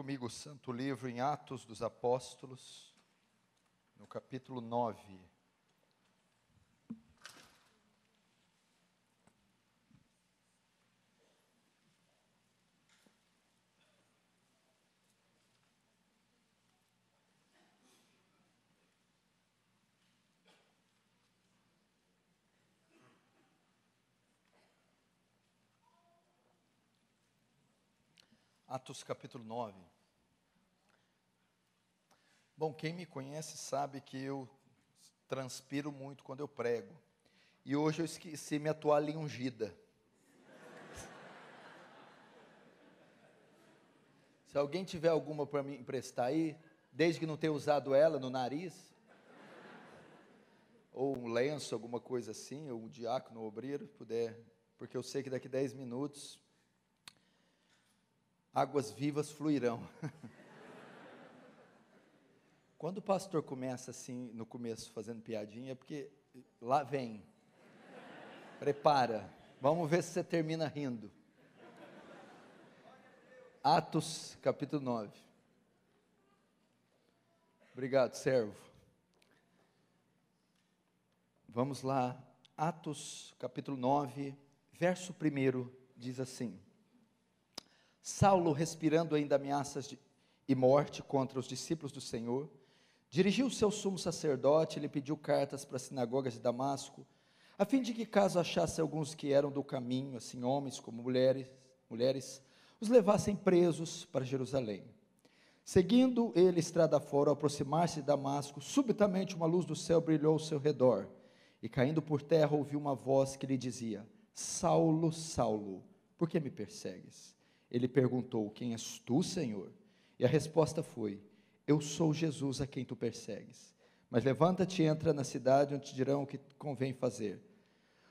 comigo o Santo Livro em Atos dos Apóstolos, no capítulo 9. Atos capítulo 9. Bom, quem me conhece sabe que eu transpiro muito quando eu prego. E hoje eu esqueci minha toalha ungida. Se alguém tiver alguma para me emprestar aí, desde que não tenha usado ela no nariz, ou um lenço, alguma coisa assim, ou um diácono, um obreiro, puder, porque eu sei que daqui 10 minutos águas vivas fluirão. Quando o pastor começa assim, no começo, fazendo piadinha, é porque lá vem. Prepara. Vamos ver se você termina rindo. Atos, capítulo 9. Obrigado, servo. Vamos lá. Atos, capítulo 9, verso 1 diz assim: Saulo, respirando ainda ameaças de, e morte contra os discípulos do Senhor, dirigiu o seu sumo sacerdote e lhe pediu cartas para as sinagogas de Damasco, a fim de que, caso achasse alguns que eram do caminho, assim homens como mulheres, mulheres os levassem presos para Jerusalém. Seguindo ele estrada fora, ao aproximar-se de Damasco, subitamente uma luz do céu brilhou ao seu redor, e caindo por terra ouviu uma voz que lhe dizia: Saulo, Saulo, por que me persegues? Ele perguntou: Quem és tu, Senhor? E a resposta foi: Eu sou Jesus a quem tu persegues. Mas levanta-te e entra na cidade, onde te dirão o que convém fazer.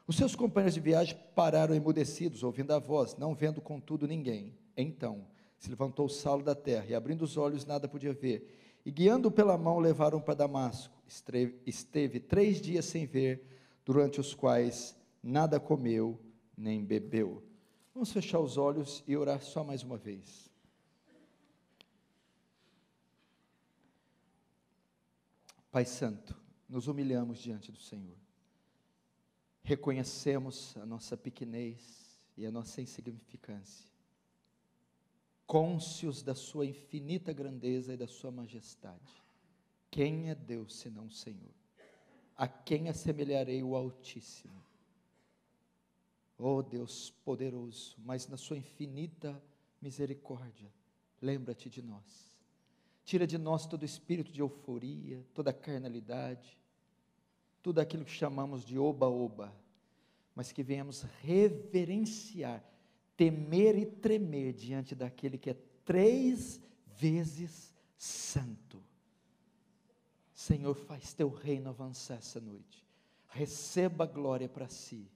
Os seus companheiros de viagem pararam emudecidos, ouvindo a voz, não vendo contudo ninguém. Então se levantou Saulo da terra e, abrindo os olhos, nada podia ver. E guiando pela mão, levaram para Damasco. Esteve, esteve três dias sem ver, durante os quais nada comeu nem bebeu. Vamos fechar os olhos e orar só mais uma vez. Pai Santo, nos humilhamos diante do Senhor. Reconhecemos a nossa pequenez e a nossa insignificância. Cônscios da sua infinita grandeza e da sua majestade. Quem é Deus senão o Senhor? A quem assemelharei o Altíssimo? Oh Deus poderoso, mas na sua infinita misericórdia, lembra-te de nós. Tira de nós todo espírito de euforia, toda carnalidade, tudo aquilo que chamamos de oba-oba, mas que venhamos reverenciar, temer e tremer diante daquele que é três vezes santo. Senhor, faz teu reino avançar essa noite. Receba glória para si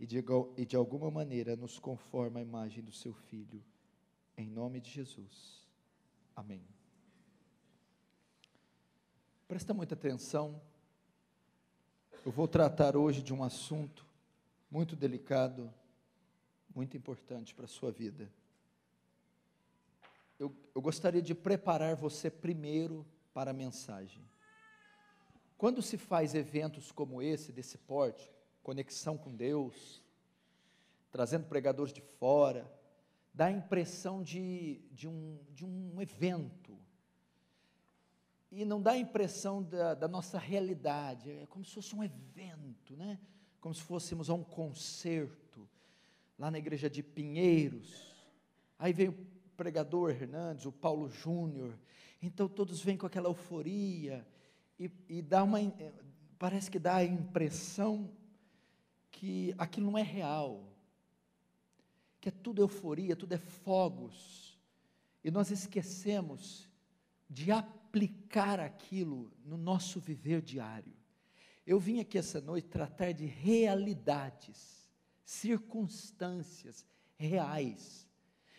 e de, e de alguma maneira nos conforma a imagem do seu Filho. Em nome de Jesus. Amém. Presta muita atenção. Eu vou tratar hoje de um assunto muito delicado, muito importante para a sua vida. Eu, eu, gostaria de preparar você primeiro para a mensagem. Quando se faz eventos como esse, desse porte, conexão com Deus, trazendo pregadores de fora, dá a impressão de, de, um, de um evento. E não dá a impressão da, da nossa realidade, é como se fosse um evento, né? como se fôssemos a um concerto, lá na igreja de Pinheiros. Aí veio o pregador Hernandes, o Paulo Júnior. Então todos vêm com aquela euforia e, e dá uma, eh, parece que dá a impressão que aquilo não é real, que é tudo euforia, tudo é fogos, e nós esquecemos de aplicar aquilo no nosso viver diário. Eu vim aqui essa noite tratar de realidades, circunstâncias reais,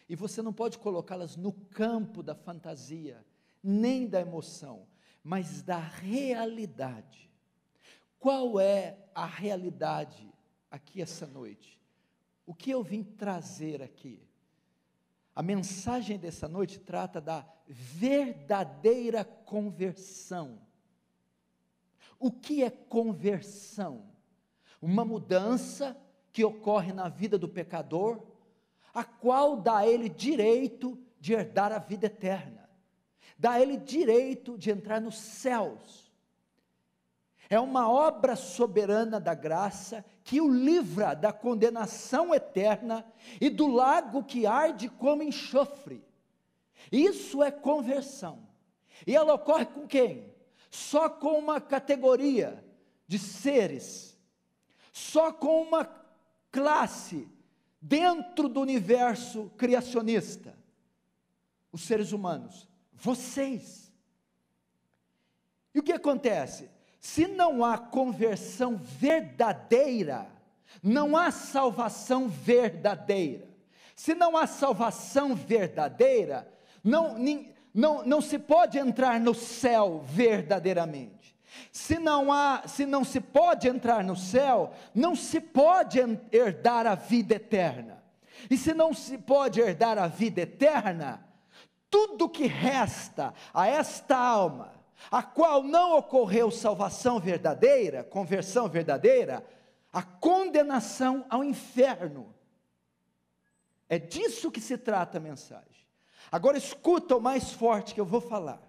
e você não pode colocá-las no campo da fantasia, nem da emoção, mas da realidade. Qual é a realidade aqui essa noite? O que eu vim trazer aqui? A mensagem dessa noite trata da verdadeira conversão. O que é conversão? Uma mudança que ocorre na vida do pecador, a qual dá a ele direito de herdar a vida eterna, dá a ele direito de entrar nos céus. É uma obra soberana da graça que o livra da condenação eterna e do lago que arde como enxofre. Isso é conversão. E ela ocorre com quem? Só com uma categoria de seres, só com uma classe dentro do universo criacionista os seres humanos, vocês. E o que acontece? Se não há conversão verdadeira, não há salvação verdadeira. Se não há salvação verdadeira, não, não, não se pode entrar no céu verdadeiramente. Se não há, se não se pode entrar no céu, não se pode herdar a vida eterna. E se não se pode herdar a vida eterna, tudo que resta a esta alma a qual não ocorreu salvação verdadeira, conversão verdadeira, a condenação ao inferno. É disso que se trata a mensagem. Agora escuta o mais forte que eu vou falar.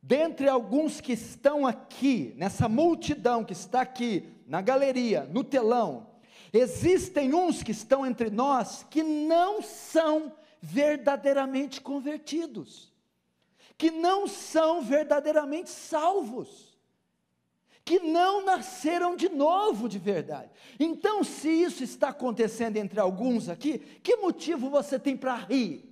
Dentre alguns que estão aqui, nessa multidão que está aqui, na galeria, no telão, existem uns que estão entre nós que não são verdadeiramente convertidos que não são verdadeiramente salvos, que não nasceram de novo de verdade. Então, se isso está acontecendo entre alguns aqui, que motivo você tem para rir?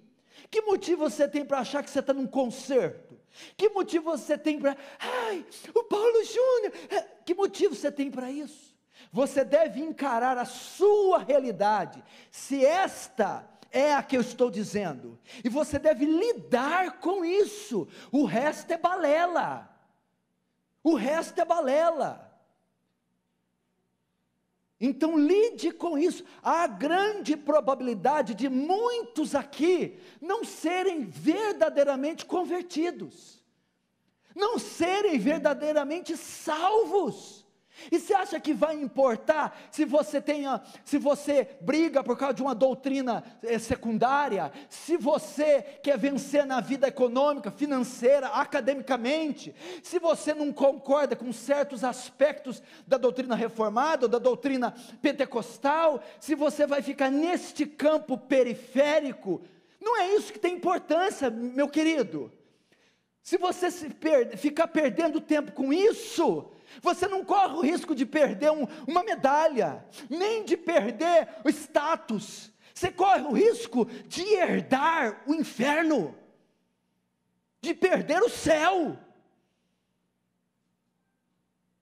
Que motivo você tem para achar que você está num concerto? Que motivo você tem para. Ai, o Paulo Júnior! É, que motivo você tem para isso? Você deve encarar a sua realidade. Se esta é a que eu estou dizendo. E você deve lidar com isso. O resto é balela. O resto é balela. Então lide com isso. Há grande probabilidade de muitos aqui não serem verdadeiramente convertidos, não serem verdadeiramente salvos. E você acha que vai importar se você tenha, se você briga por causa de uma doutrina eh, secundária, se você quer vencer na vida econômica, financeira, academicamente, se você não concorda com certos aspectos da doutrina reformada ou da doutrina pentecostal, se você vai ficar neste campo periférico, não é isso que tem importância, meu querido. Se você se per ficar perdendo tempo com isso, você não corre o risco de perder um, uma medalha, nem de perder o status. Você corre o risco de herdar o inferno, de perder o céu.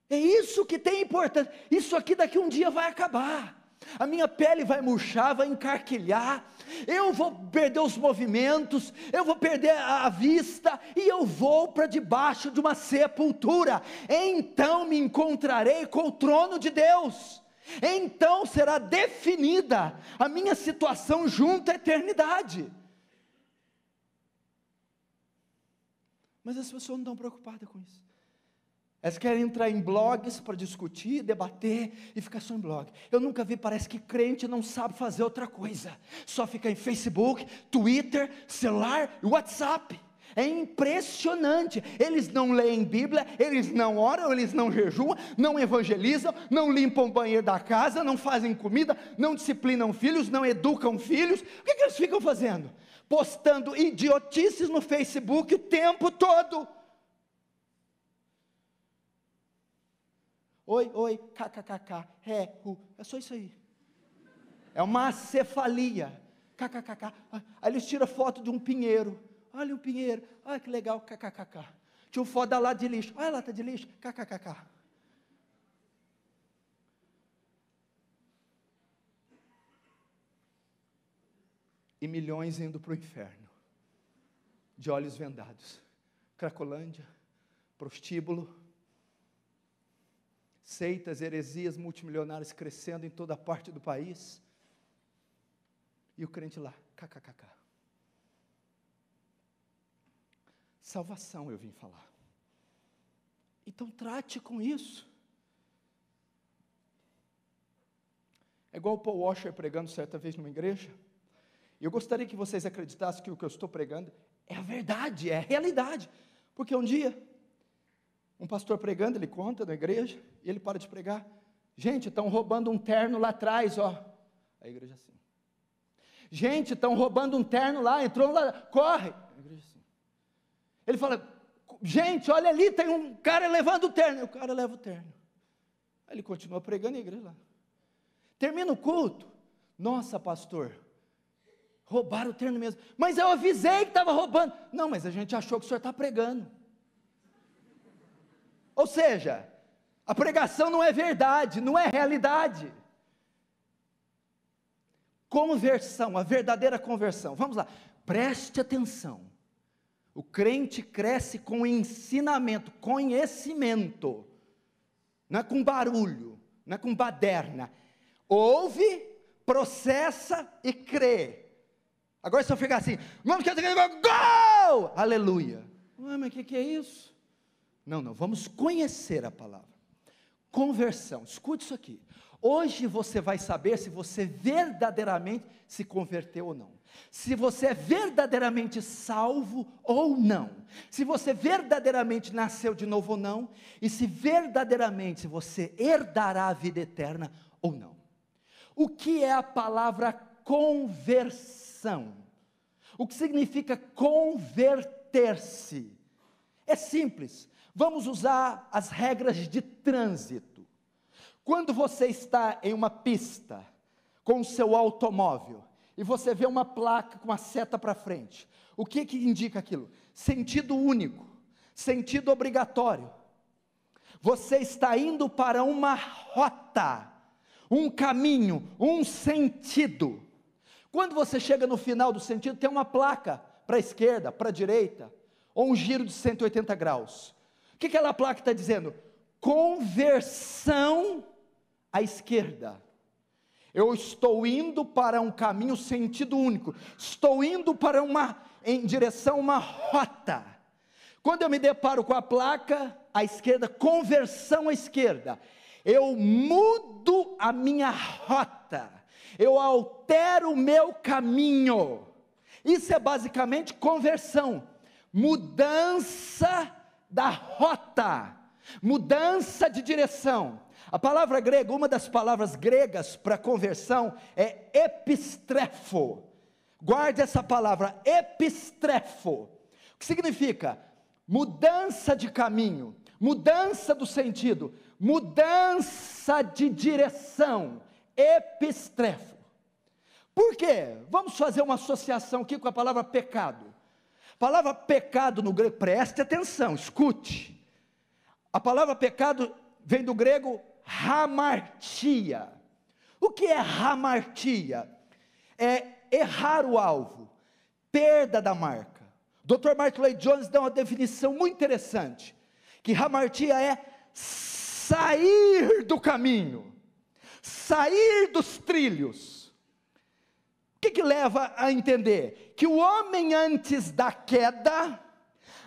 É isso que tem importância. Isso aqui daqui um dia vai acabar a minha pele vai murchar, vai encarquilhar, eu vou perder os movimentos, eu vou perder a vista e eu vou para debaixo de uma sepultura. Então me encontrarei com o trono de Deus. Então será definida a minha situação junto à eternidade. Mas as pessoas não estão preocupadas com isso. Elas querem entrar em blogs para discutir, debater e ficar só em blog. Eu nunca vi, parece que crente não sabe fazer outra coisa. Só fica em Facebook, Twitter, celular e WhatsApp. É impressionante. Eles não leem Bíblia, eles não oram, eles não jejuam, não evangelizam, não limpam o banheiro da casa, não fazem comida, não disciplinam filhos, não educam filhos. O que, que eles ficam fazendo? Postando idiotices no Facebook o tempo todo. Oi, oi, kkkk, ré, ru. É só isso aí. É uma cefalia. Kkkk. Aí eles tiram foto de um pinheiro. Olha um pinheiro. Olha que legal, kkkk. Tinha foto da lata de lixo. Olha a lata de lixo, kkkk. E milhões indo para o inferno, de olhos vendados. Cracolândia, prostíbulo, seitas, heresias multimilionárias crescendo em toda parte do país. E o crente lá, kkkk. Salvação eu vim falar. Então trate com isso. É igual o Paul Washer pregando certa vez numa igreja. Eu gostaria que vocês acreditassem que o que eu estou pregando é a verdade, é a realidade. Porque um dia um pastor pregando, ele conta na igreja, e ele para de pregar. Gente, estão roubando um terno lá atrás, ó. A igreja é assim. Gente, estão roubando um terno lá, entrou lá, corre. A igreja é assim. Ele fala, gente, olha ali, tem um cara levando o terno. E o cara leva o terno. Aí ele continua pregando a igreja lá. Termina o culto. Nossa, pastor, roubaram o terno mesmo. Mas eu avisei que estava roubando. Não, mas a gente achou que o senhor está pregando. Ou seja, a pregação não é verdade, não é realidade. Conversão, a verdadeira conversão. Vamos lá, preste atenção. O crente cresce com ensinamento, conhecimento, não é com barulho, não é com baderna. Ouve, processa e crê. Agora se eu ficar assim, Vamos que gol! Aleluia. Ué, mas o que, que é isso? Não, não, vamos conhecer a palavra. Conversão, escute isso aqui. Hoje você vai saber se você verdadeiramente se converteu ou não. Se você é verdadeiramente salvo ou não. Se você verdadeiramente nasceu de novo ou não. E se verdadeiramente você herdará a vida eterna ou não. O que é a palavra conversão? O que significa converter-se? É simples. Vamos usar as regras de trânsito. Quando você está em uma pista com o seu automóvel e você vê uma placa com a seta para frente, o que, que indica aquilo? Sentido único, sentido obrigatório. Você está indo para uma rota, um caminho, um sentido. Quando você chega no final do sentido, tem uma placa para a esquerda, para a direita, ou um giro de 180 graus que aquela placa está dizendo? Conversão à esquerda. Eu estou indo para um caminho sentido único. Estou indo para uma em direção a uma rota. Quando eu me deparo com a placa à esquerda, conversão à esquerda, eu mudo a minha rota. Eu altero o meu caminho. Isso é basicamente conversão, mudança da rota, mudança de direção. A palavra grega, uma das palavras gregas para conversão é epistrefo. Guarde essa palavra, epistrefo. O que significa? Mudança de caminho, mudança do sentido, mudança de direção. Epistrefo. Por quê? Vamos fazer uma associação aqui com a palavra pecado. A palavra pecado no grego, preste atenção, escute. A palavra pecado vem do grego hamartia. O que é hamartia? É errar o alvo, perda da marca. Dr. Martin Lloyd Jones dá uma definição muito interessante, que hamartia é sair do caminho, sair dos trilhos que, que leva a entender? Que o homem antes da queda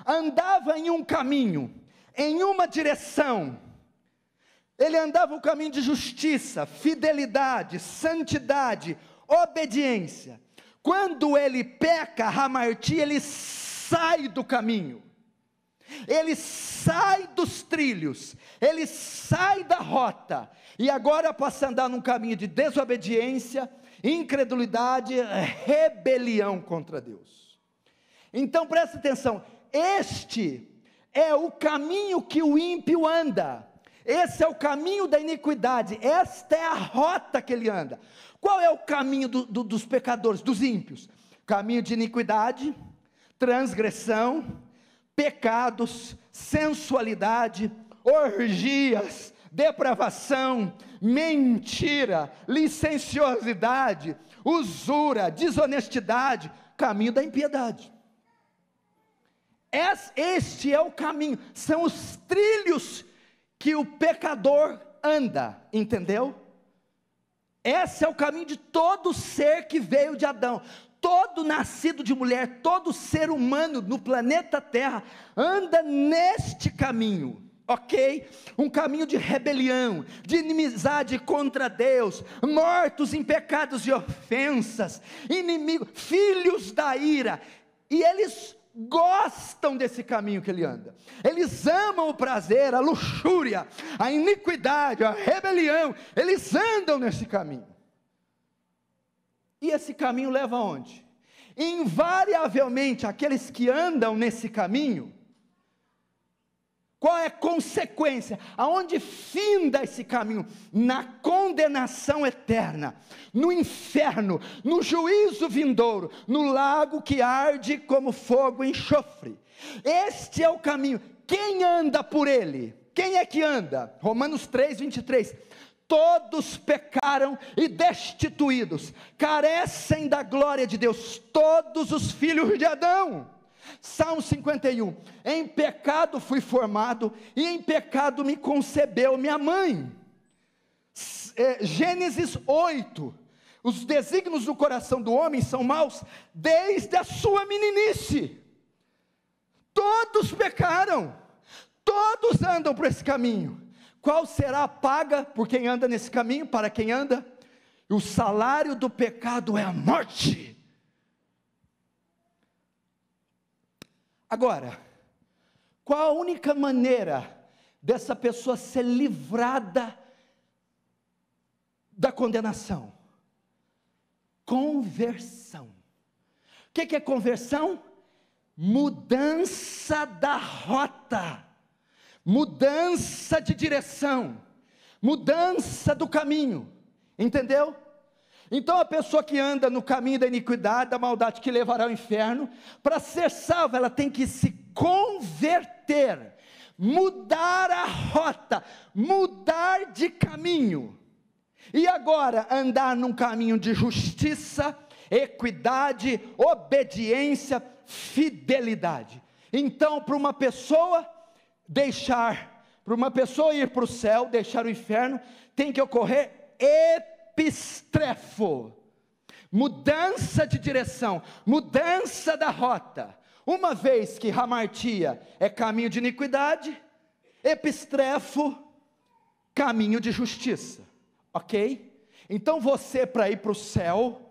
andava em um caminho, em uma direção. Ele andava o caminho de justiça, fidelidade, santidade, obediência. Quando ele peca, Ramarti, ele sai do caminho ele sai dos trilhos, ele sai da rota, e agora passa a andar num caminho de desobediência, incredulidade, rebelião contra Deus. Então presta atenção: este é o caminho que o ímpio anda, esse é o caminho da iniquidade, esta é a rota que ele anda. Qual é o caminho do, do, dos pecadores, dos ímpios? Caminho de iniquidade, transgressão, pecados, sensualidade, orgias, depravação, mentira, licenciosidade, usura, desonestidade, caminho da impiedade. Este é o caminho, são os trilhos que o pecador anda, entendeu? Esse é o caminho de todo ser que veio de Adão todo nascido de mulher, todo ser humano no planeta Terra anda neste caminho ok? Um caminho de rebelião, de inimizade contra Deus, mortos em pecados e ofensas, inimigos, filhos da ira, e eles gostam desse caminho que ele anda, eles amam o prazer, a luxúria, a iniquidade, a rebelião, eles andam nesse caminho. E esse caminho leva aonde? Invariavelmente, aqueles que andam nesse caminho, qual é a consequência? Aonde finda esse caminho? Na condenação eterna, no inferno, no juízo vindouro, no lago que arde como fogo e enxofre. Este é o caminho. Quem anda por ele? Quem é que anda? Romanos 3, 23 todos pecaram e destituídos, carecem da glória de Deus, todos os filhos de Adão. Salmo 51: Em pecado fui formado e em pecado me concebeu minha mãe. É, Gênesis 8: Os desígnios do coração do homem são maus desde a sua meninice. Todos pecaram, todos andam por esse caminho qual será a paga por quem anda nesse caminho? Para quem anda? O salário do pecado é a morte. Agora, qual a única maneira dessa pessoa ser livrada da condenação? Conversão. O que é conversão? Mudança da rota mudança de direção, mudança do caminho, entendeu? Então a pessoa que anda no caminho da iniquidade, da maldade que levará ao inferno, para ser salva, ela tem que se converter, mudar a rota, mudar de caminho. E agora andar num caminho de justiça, equidade, obediência, fidelidade. Então, para uma pessoa deixar, para uma pessoa ir para o céu, deixar o inferno, tem que ocorrer epistrefo mudança de direção, mudança da rota. Uma vez que Hamartia é caminho de iniquidade, epistrefo, caminho de justiça, ok? Então você, para ir para o céu,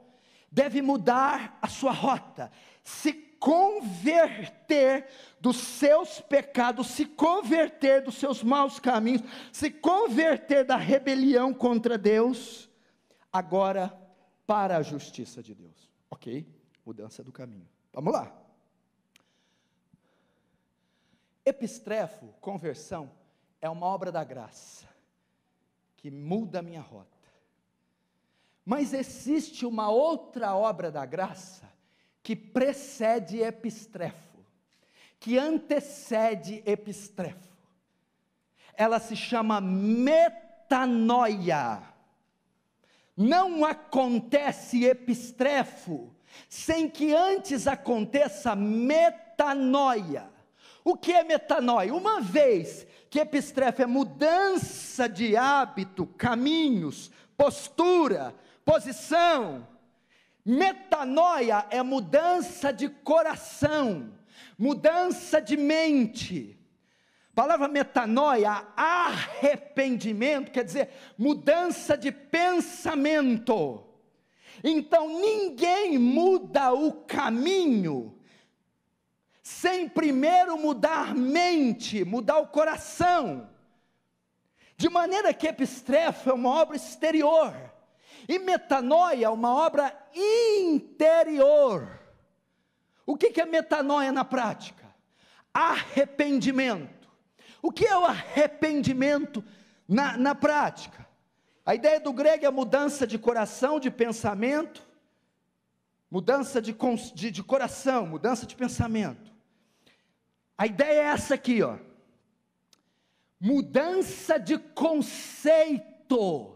deve mudar a sua rota, se converter dos seus pecados, se converter dos seus maus caminhos, se converter da rebelião contra Deus, agora para a justiça de Deus. Ok? Mudança do caminho. Vamos lá. Epistrefo, conversão, é uma obra da graça que muda a minha rota. Mas existe uma outra obra da graça que precede epistrefo, que antecede epistrefo. Ela se chama metanoia. Não acontece epistrefo sem que antes aconteça metanoia. O que é metanoia? Uma vez que epistrefe é mudança de hábito, caminhos, postura, posição, Metanoia é mudança de coração, mudança de mente. A palavra metanoia, arrependimento, quer dizer mudança de pensamento. Então ninguém muda o caminho sem primeiro mudar mente, mudar o coração. De maneira que Epistrefo é uma obra exterior e metanoia, é uma obra interior. O que é metanoia na prática? Arrependimento. O que é o arrependimento na, na prática? A ideia do grego é mudança de coração, de pensamento, mudança de, de, de coração, mudança de pensamento. A ideia é essa aqui, ó. Mudança de conceito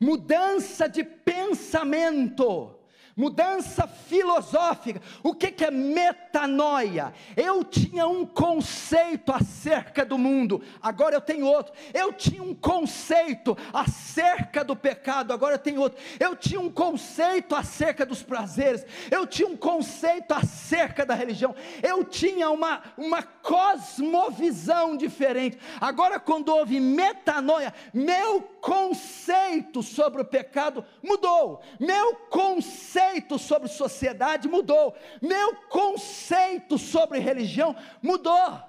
mudança de pensamento, mudança filosófica. O que, que é meta? metanoia. Eu tinha um conceito acerca do mundo, agora eu tenho outro. Eu tinha um conceito acerca do pecado, agora eu tenho outro. Eu tinha um conceito acerca dos prazeres, eu tinha um conceito acerca da religião, eu tinha uma, uma cosmovisão diferente. Agora, quando houve metanoia, meu conceito sobre o pecado mudou, meu conceito sobre sociedade mudou, meu conceito conceito sobre religião mudou.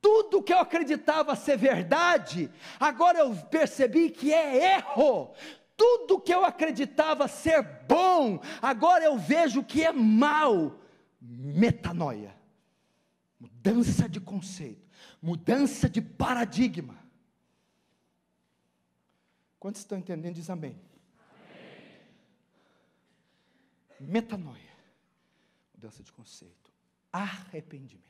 Tudo que eu acreditava ser verdade, agora eu percebi que é erro. Tudo que eu acreditava ser bom, agora eu vejo que é mal. Metanoia. Mudança de conceito, mudança de paradigma. Quantos estão entendendo? Diz amém. amém. Metanoia mudança de conceito. Arrependimento.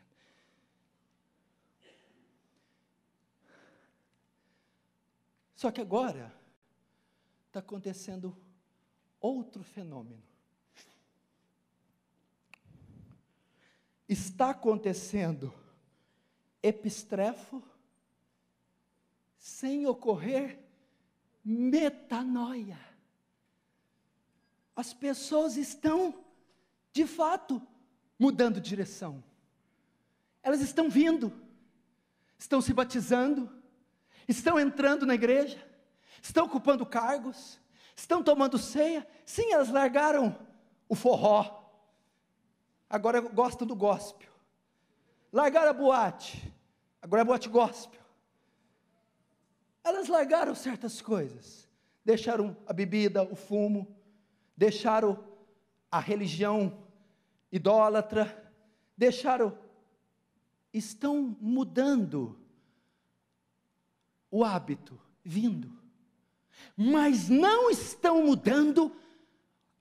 Só que agora está acontecendo outro fenômeno. Está acontecendo epistrefo sem ocorrer metanoia. As pessoas estão de fato, mudando de direção. Elas estão vindo, estão se batizando, estão entrando na igreja, estão ocupando cargos, estão tomando ceia. Sim, elas largaram o forró, agora gostam do gospel. Largaram a boate, agora é boate gospel. Elas largaram certas coisas, deixaram a bebida, o fumo, deixaram a religião idólatra, deixaram, estão mudando o hábito, vindo, mas não estão mudando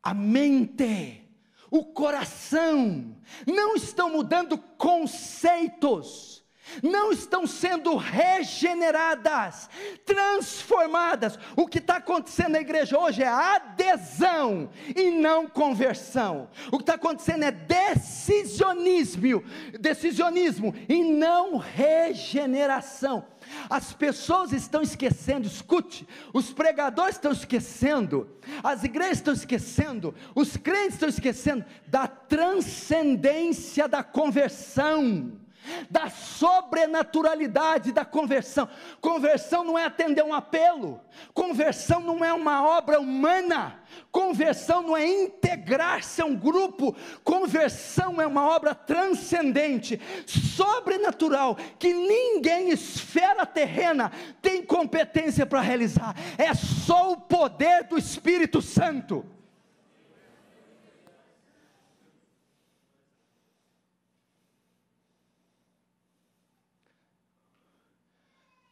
a mente, o coração, não estão mudando conceitos, não estão sendo regeneradas, transformadas. O que está acontecendo na igreja hoje é adesão e não conversão. O que está acontecendo é decisionismo, decisionismo e não regeneração. As pessoas estão esquecendo, escute, os pregadores estão esquecendo, as igrejas estão esquecendo, os crentes estão esquecendo da transcendência da conversão da sobrenaturalidade da conversão. Conversão não é atender um apelo, conversão não é uma obra humana, conversão não é integrar-se a um grupo, conversão é uma obra transcendente, sobrenatural, que ninguém, esfera terrena, tem competência para realizar, é só o poder do Espírito Santo.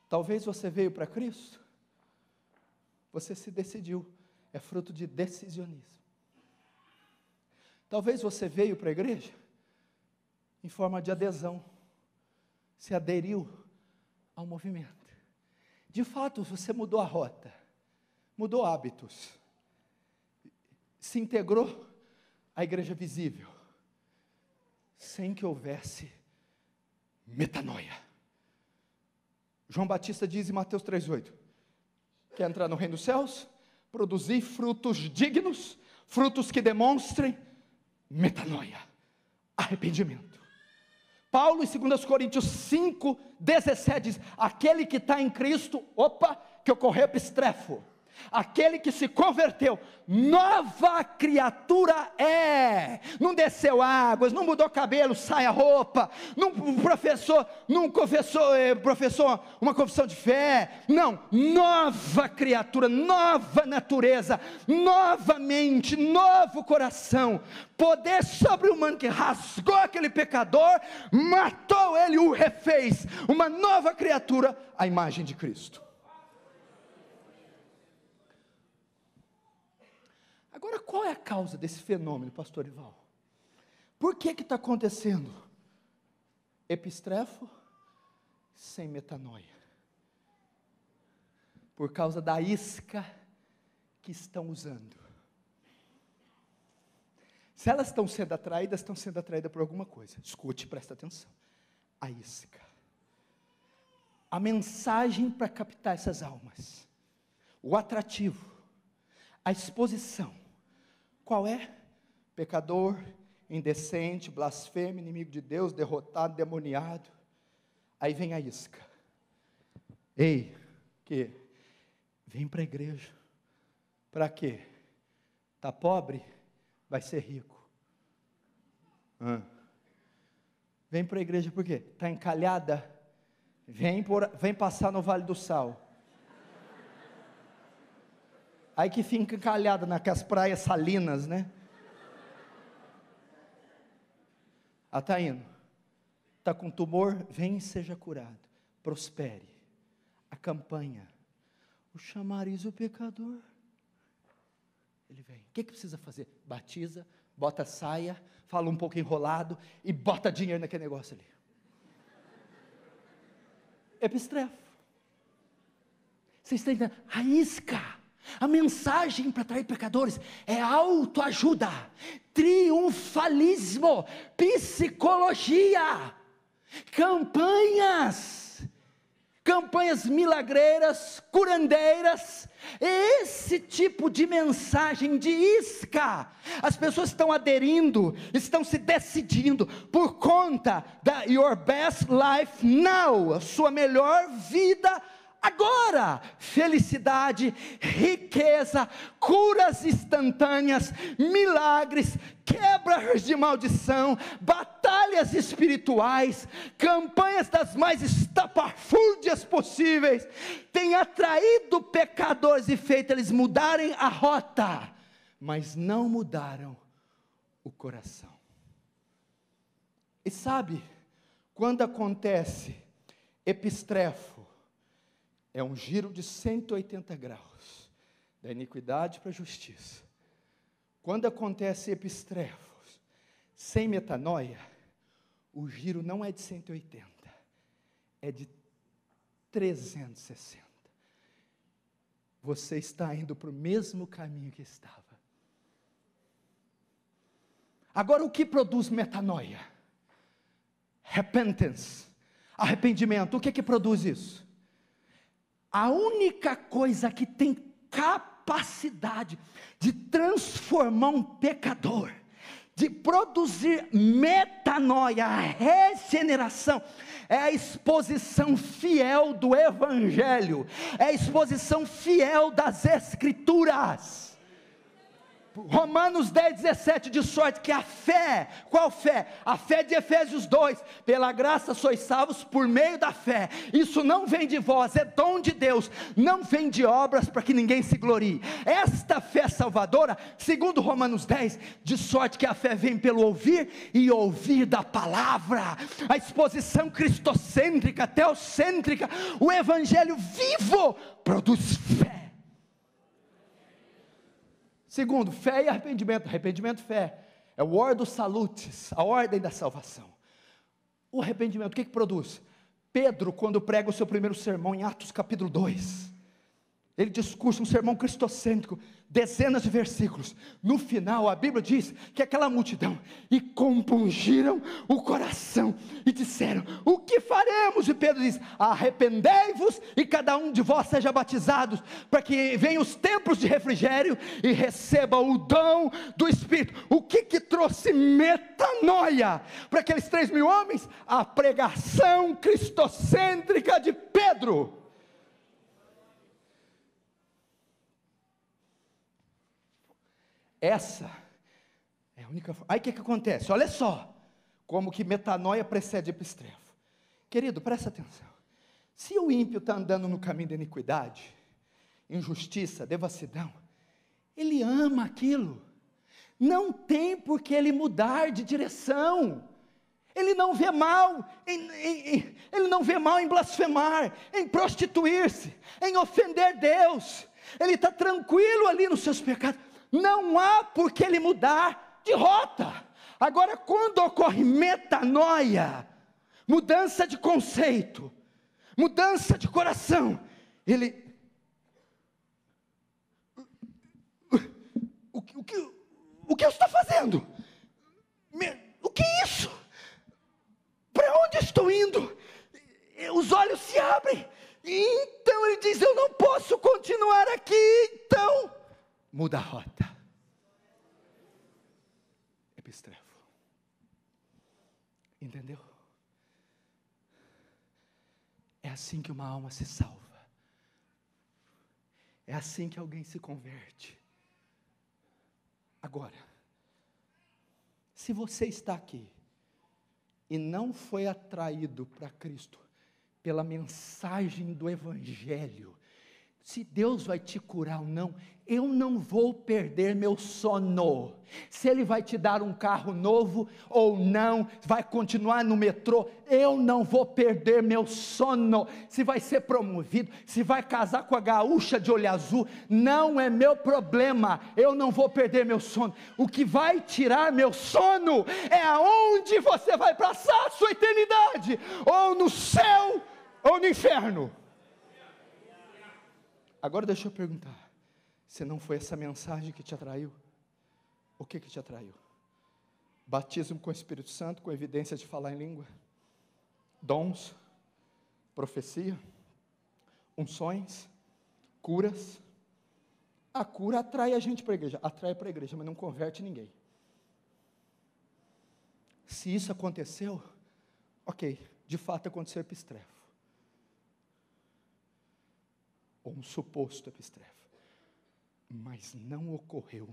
Talvez você veio para Cristo, você se decidiu, é fruto de decisionismo. Talvez você veio para a igreja em forma de adesão, se aderiu ao movimento. De fato, você mudou a rota, mudou hábitos, se integrou à igreja visível, sem que houvesse metanoia João Batista diz em Mateus 3,8: Quer entrar no reino dos céus? Produzir frutos dignos, frutos que demonstrem metanoia, arrependimento. Paulo em 2 Coríntios 5, 17 diz: Aquele que está em Cristo, opa, que ocorreu epistrefo Aquele que se converteu, nova criatura é. Não desceu águas, não mudou cabelo, sai a roupa, não professou, não confessou, eh, professou uma confissão de fé. Não, nova criatura, nova natureza, nova mente, novo coração, poder sobre o humano que rasgou aquele pecador, matou ele, o refez, uma nova criatura, a imagem de Cristo. Agora, qual é a causa desse fenômeno, pastor Ival? Por que que está acontecendo? Epistrefo sem metanoia. Por causa da isca que estão usando. Se elas estão sendo atraídas, estão sendo atraídas por alguma coisa. Escute, presta atenção. A isca. A mensagem para captar essas almas. O atrativo. A exposição qual é? Pecador, indecente, blasfemo, inimigo de Deus, derrotado, demoniado. Aí vem a isca. Ei, que vem para a igreja. Para quê? Tá pobre, vai ser rico. Vem para a igreja por quê? Tá encalhada? Vem, por, vem passar no Vale do Sal. Aí que fica encalhada naquelas praias salinas, né? Ah, tá indo. Está com tumor? Vem e seja curado. Prospere. A campanha. O chamariz o pecador. Ele vem. O que, que precisa fazer? Batiza, bota saia, fala um pouco enrolado e bota dinheiro naquele negócio ali. Epistrefo. Vocês estão entendendo? Arrisca. A mensagem para atrair pecadores é autoajuda, triunfalismo, psicologia, campanhas, campanhas milagreiras, curandeiras, esse tipo de mensagem de isca. As pessoas estão aderindo, estão se decidindo por conta da Your Best Life Now, a sua melhor vida agora Agora, felicidade, riqueza, curas instantâneas, milagres, quebras de maldição, batalhas espirituais, campanhas das mais estapafúrdias possíveis, têm atraído pecadores e feito eles mudarem a rota, mas não mudaram o coração. E sabe, quando acontece epistrefo, é um giro de 180 graus, da iniquidade para a justiça. Quando acontece epistrefos, sem metanoia, o giro não é de 180, é de 360. Você está indo para o mesmo caminho que estava. Agora, o que produz metanoia? Repentance, arrependimento. O que é que produz isso? A única coisa que tem capacidade de transformar um pecador, de produzir metanoia, regeneração, é a exposição fiel do Evangelho, é a exposição fiel das Escrituras. Romanos 10, 17, de sorte que a fé, qual fé? A fé de Efésios 2, pela graça sois salvos por meio da fé. Isso não vem de vós, é dom de Deus, não vem de obras para que ninguém se glorie. Esta fé salvadora, segundo Romanos 10, de sorte que a fé vem pelo ouvir e ouvir da palavra. A exposição cristocêntrica, teocêntrica, o evangelho vivo produz fé. Segundo, fé e arrependimento. Arrependimento, fé. É o ordo salutis, a ordem da salvação. O arrependimento, o que, que produz? Pedro, quando prega o seu primeiro sermão em Atos capítulo 2, ele discute um sermão cristocêntrico, dezenas de versículos. No final, a Bíblia diz que aquela multidão e compungiram o coração e disseram: O que faremos? E Pedro diz: Arrependei-vos e cada um de vós seja batizado, para que venham os templos de refrigério e receba o dom do Espírito. O que que trouxe metanoia para aqueles três mil homens? A pregação cristocêntrica de Pedro. Essa é a única forma. Aí o que, que acontece? Olha só como que metanoia precede epistrefo. Querido, presta atenção. Se o ímpio está andando no caminho da iniquidade, injustiça, devassidão, ele ama aquilo. Não tem por que ele mudar de direção. Ele não vê mal, em, em, em, ele não vê mal em blasfemar, em prostituir-se, em ofender Deus. Ele está tranquilo ali nos seus pecados não há por que ele mudar de rota. Agora, quando ocorre metanoia, mudança de conceito, mudança de coração, ele. O, o, o, que, o que eu estou fazendo? O que é isso? Para onde estou indo? Os olhos se abrem. Então ele diz: Eu não posso continuar aqui. Então muda a rota. Epistrefo. Entendeu? É assim que uma alma se salva. É assim que alguém se converte. Agora, se você está aqui e não foi atraído para Cristo pela mensagem do Evangelho, se Deus vai te curar ou não, eu não vou perder meu sono. Se Ele vai te dar um carro novo ou não, vai continuar no metrô, eu não vou perder meu sono. Se vai ser promovido, se vai casar com a gaúcha de olho azul, não é meu problema, eu não vou perder meu sono. O que vai tirar meu sono é aonde você vai passar a sua eternidade ou no céu ou no inferno. Agora deixa eu perguntar: se não foi essa mensagem que te atraiu, o que que te atraiu? Batismo com o Espírito Santo, com evidência de falar em língua, dons, profecia, unções, curas. A cura atrai a gente para a igreja, atrai para a igreja, mas não converte ninguém. Se isso aconteceu, ok, de fato aconteceu epistrefo. ou um suposto epistrefa. Mas não ocorreu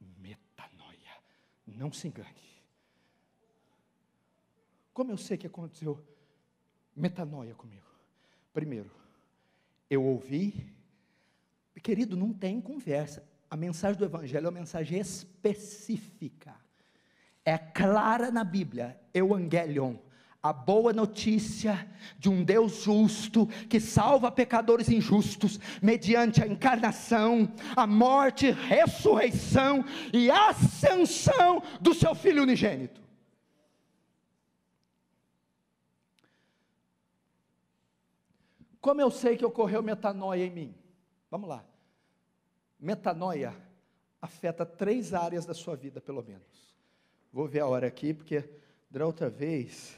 metanoia. Não se engane. Como eu sei que aconteceu metanoia comigo? Primeiro, eu ouvi, querido, não tem conversa. A mensagem do Evangelho é uma mensagem específica. É clara na Bíblia, Evangelion a boa notícia de um Deus justo que salva pecadores injustos mediante a encarnação, a morte, ressurreição e ascensão do seu filho unigênito. Como eu sei que ocorreu metanoia em mim? Vamos lá. Metanoia afeta três áreas da sua vida, pelo menos. Vou ver a hora aqui, porque da outra vez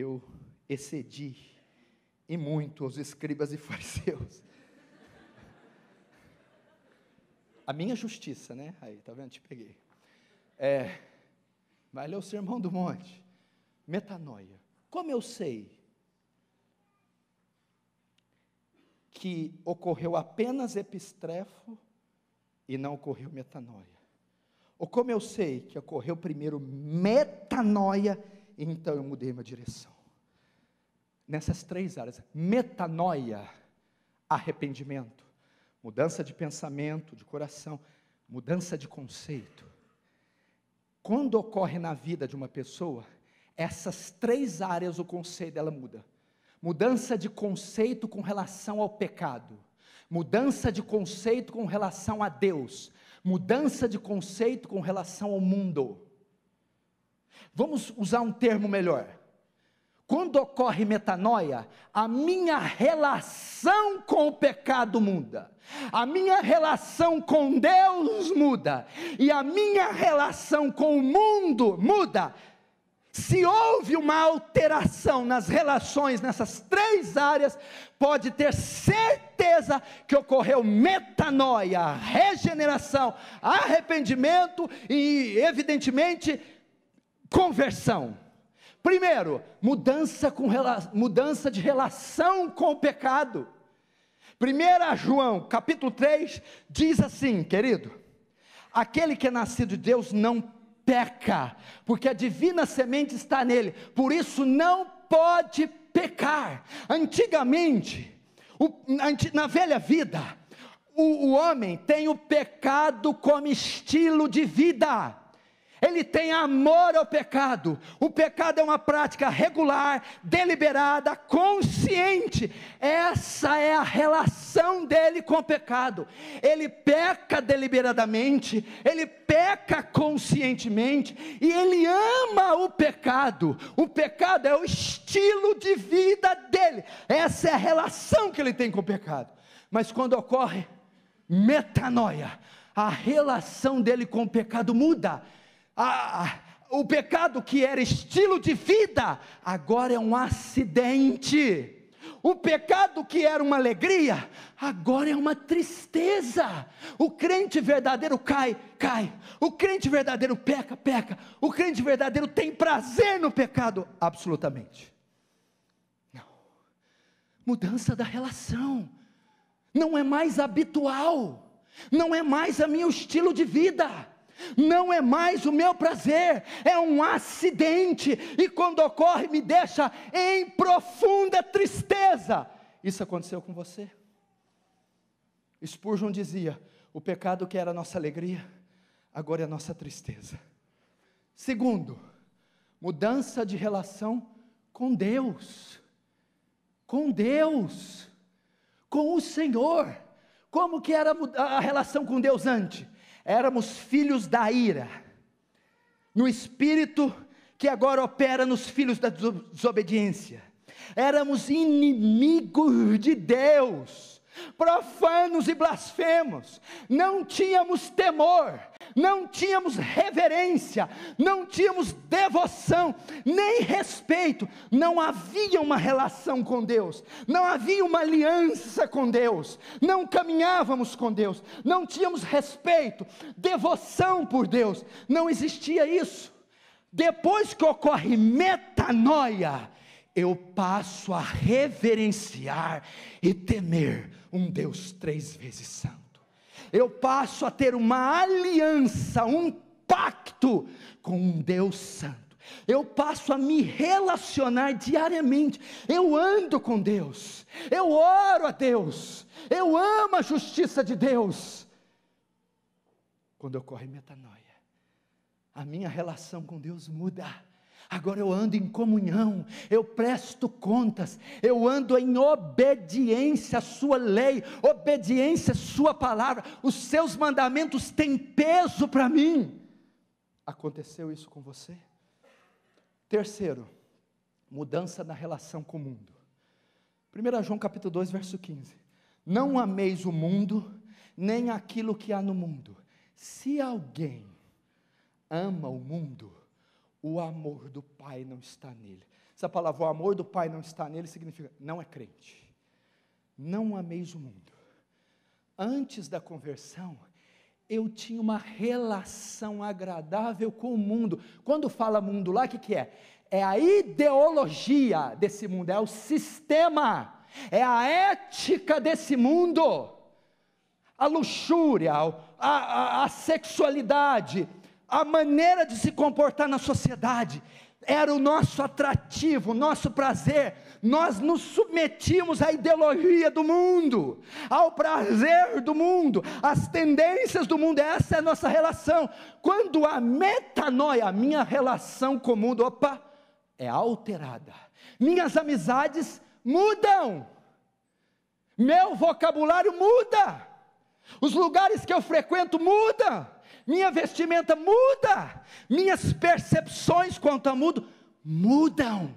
eu excedi e muito aos escribas e fariseus. A minha justiça, né? Aí, tá vendo? Te peguei. É, vai ler o Sermão do Monte. Metanoia. Como eu sei que ocorreu apenas epistrefo e não ocorreu metanoia? Ou como eu sei que ocorreu primeiro metanoia então eu mudei minha direção. Nessas três áreas: metanoia, arrependimento, mudança de pensamento, de coração, mudança de conceito. Quando ocorre na vida de uma pessoa, essas três áreas o conceito dela muda. Mudança de conceito com relação ao pecado, mudança de conceito com relação a Deus, mudança de conceito com relação ao mundo. Vamos usar um termo melhor. Quando ocorre metanoia, a minha relação com o pecado muda, a minha relação com Deus muda, e a minha relação com o mundo muda. Se houve uma alteração nas relações nessas três áreas, pode ter certeza que ocorreu metanoia, regeneração, arrependimento e, evidentemente, conversão. Primeiro, mudança, com, mudança de relação com o pecado. 1 João capítulo 3 diz assim, querido: aquele que é nascido de Deus não peca, porque a divina semente está nele, por isso não pode pecar. Antigamente, o, na velha vida, o, o homem tem o pecado como estilo de vida ele tem amor ao pecado. O pecado é uma prática regular, deliberada, consciente. Essa é a relação dele com o pecado. Ele peca deliberadamente, ele peca conscientemente e ele ama o pecado. O pecado é o estilo de vida dele. Essa é a relação que ele tem com o pecado. Mas quando ocorre metanoia, a relação dele com o pecado muda a, o pecado que era estilo de vida, agora é um acidente. O pecado que era uma alegria, agora é uma tristeza. O crente verdadeiro cai, cai. O crente verdadeiro peca, peca. O crente verdadeiro tem prazer no pecado, absolutamente. Não. Mudança da relação. Não é mais habitual. Não é mais a meu estilo de vida não é mais o meu prazer, é um acidente, e quando ocorre, me deixa em profunda tristeza. Isso aconteceu com você? Spurgeon dizia: o pecado que era nossa alegria, agora é nossa tristeza. Segundo, mudança de relação com Deus, com Deus, com o Senhor. Como que era a relação com Deus antes? éramos filhos da ira, no espírito que agora opera nos filhos da desobediência, éramos inimigos de Deus profanos e blasfemos, não tínhamos temor, não tínhamos reverência, não tínhamos devoção, nem respeito, não havia uma relação com Deus, não havia uma aliança com Deus, não caminhávamos com Deus, não tínhamos respeito, devoção por Deus, não existia isso. Depois que ocorre metanoia, eu passo a reverenciar e temer um Deus três vezes santo. Eu passo a ter uma aliança, um pacto com um Deus santo. Eu passo a me relacionar diariamente. Eu ando com Deus. Eu oro a Deus. Eu amo a justiça de Deus. Quando ocorre metanoia, a minha relação com Deus muda agora eu ando em comunhão, eu presto contas, eu ando em obediência à Sua lei, obediência à Sua palavra, os Seus mandamentos têm peso para mim. Aconteceu isso com você? Terceiro, mudança na relação com o mundo. 1 João capítulo 2, verso 15. Não ameis o mundo, nem aquilo que há no mundo. Se alguém ama o mundo, o amor do Pai não está nele. Essa palavra, o amor do Pai não está nele, significa não é crente. Não ameis o mundo. Antes da conversão, eu tinha uma relação agradável com o mundo. Quando fala mundo lá, o que, que é? É a ideologia desse mundo, é o sistema, é a ética desse mundo. A luxúria, a, a, a sexualidade, a maneira de se comportar na sociedade, era o nosso atrativo, o nosso prazer. Nós nos submetíamos à ideologia do mundo, ao prazer do mundo, às tendências do mundo. Essa é a nossa relação. Quando a metanoia, a minha relação com o mundo, opa, é alterada. Minhas amizades mudam. Meu vocabulário muda. Os lugares que eu frequento mudam minha vestimenta muda, minhas percepções quanto a mudo mudam.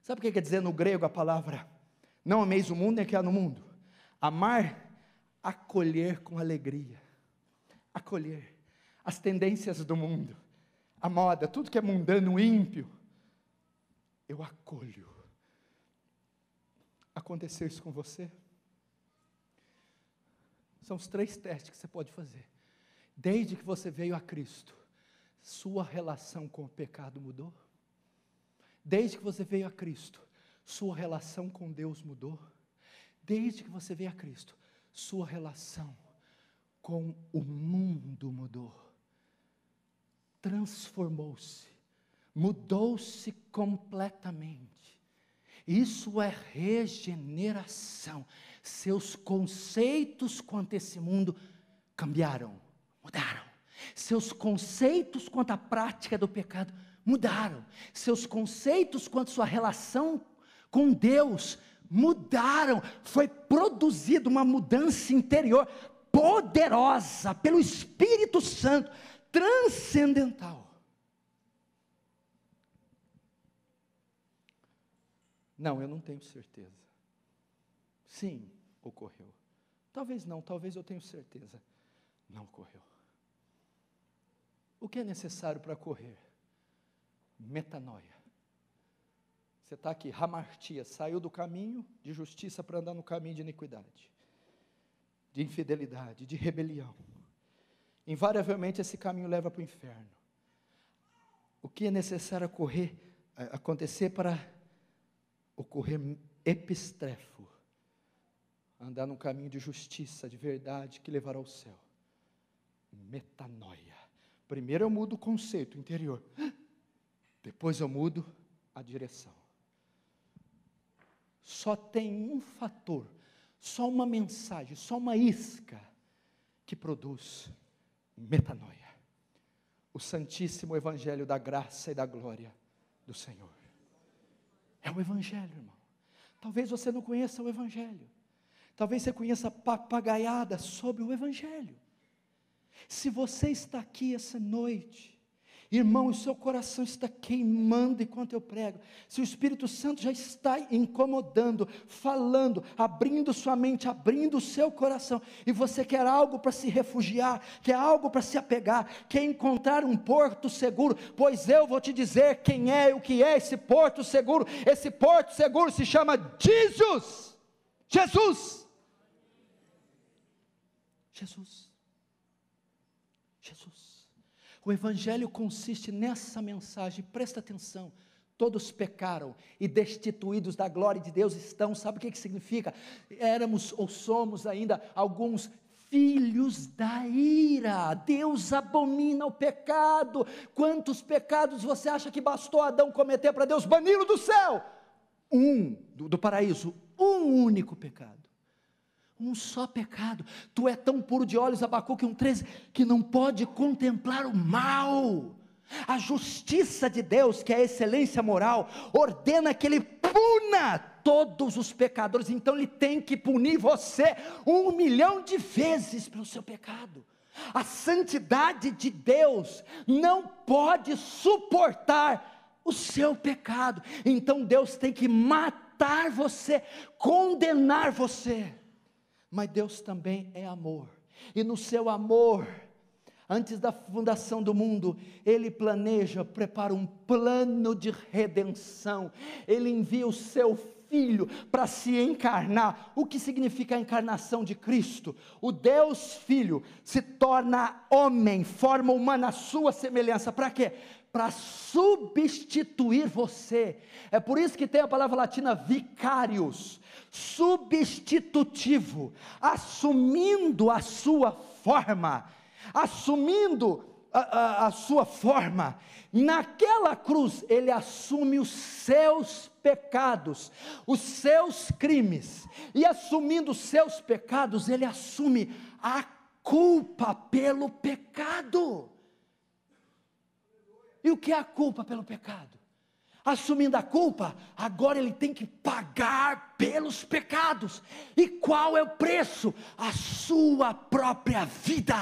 Sabe o que quer dizer no grego a palavra? Não ameis o mundo nem é que há no mundo. Amar, acolher com alegria. Acolher as tendências do mundo, a moda, tudo que é mundano, ímpio. Eu acolho. Aconteceu isso com você? São os três testes que você pode fazer Desde que você veio a Cristo, sua relação com o pecado mudou? Desde que você veio a Cristo, sua relação com Deus mudou? Desde que você veio a Cristo, sua relação com o mundo mudou. Transformou-se, mudou-se completamente. Isso é regeneração. Seus conceitos quanto a esse mundo cambiaram mudaram. Seus conceitos quanto à prática do pecado mudaram. Seus conceitos quanto à sua relação com Deus mudaram. Foi produzida uma mudança interior poderosa pelo Espírito Santo, transcendental. Não, eu não tenho certeza. Sim, ocorreu. Talvez não, talvez eu tenha certeza. Não ocorreu. O que é necessário para correr? Metanoia. Você está aqui, Ramartia, saiu do caminho de justiça para andar no caminho de iniquidade, de infidelidade, de rebelião. Invariavelmente esse caminho leva para o inferno. O que é necessário ocorrer, acontecer para ocorrer epistrefo? Andar num caminho de justiça, de verdade, que levará ao céu. Metanoia. Primeiro eu mudo o conceito interior, depois eu mudo a direção. Só tem um fator, só uma mensagem, só uma isca que produz metanoia. O Santíssimo Evangelho da graça e da glória do Senhor. É o Evangelho, irmão. Talvez você não conheça o Evangelho. Talvez você conheça papagaiada sobre o Evangelho. Se você está aqui essa noite, irmão, o seu coração está queimando enquanto eu prego, se o Espírito Santo já está incomodando, falando, abrindo sua mente, abrindo o seu coração, e você quer algo para se refugiar, quer algo para se apegar, quer encontrar um porto seguro, pois eu vou te dizer quem é e o que é esse porto seguro, esse porto seguro se chama Jesus. Jesus. Jesus. O Evangelho consiste nessa mensagem, presta atenção. Todos pecaram e destituídos da glória de Deus estão, sabe o que, que significa? Éramos ou somos ainda alguns filhos da ira. Deus abomina o pecado. Quantos pecados você acha que bastou Adão cometer para Deus bani-lo do céu? Um, do, do paraíso, um único pecado um só pecado. Tu é tão puro de olhos, Abacuque 1,13, que não pode contemplar o mal. A justiça de Deus, que é a excelência moral, ordena que ele puna todos os pecadores. Então ele tem que punir você um milhão de vezes pelo seu pecado. A santidade de Deus não pode suportar o seu pecado. Então Deus tem que matar você, condenar você. Mas Deus também é amor. E no seu amor, antes da fundação do mundo, ele planeja, prepara um plano de redenção. Ele envia o seu filho para se encarnar. O que significa a encarnação de Cristo? O Deus Filho se torna homem, forma humana, a sua semelhança. Para quê? Para substituir você. É por isso que tem a palavra latina vicarius substitutivo, assumindo a sua forma, assumindo a, a, a, sua forma. Naquela cruz, ele assume os seus pecados, os seus crimes, e assumindo os seus pecados, ele assume a culpa pelo pecado. E o que é a culpa pelo pecado? assumindo a culpa, agora ele tem que pagar pelos pecados. E qual é o preço? A sua própria vida.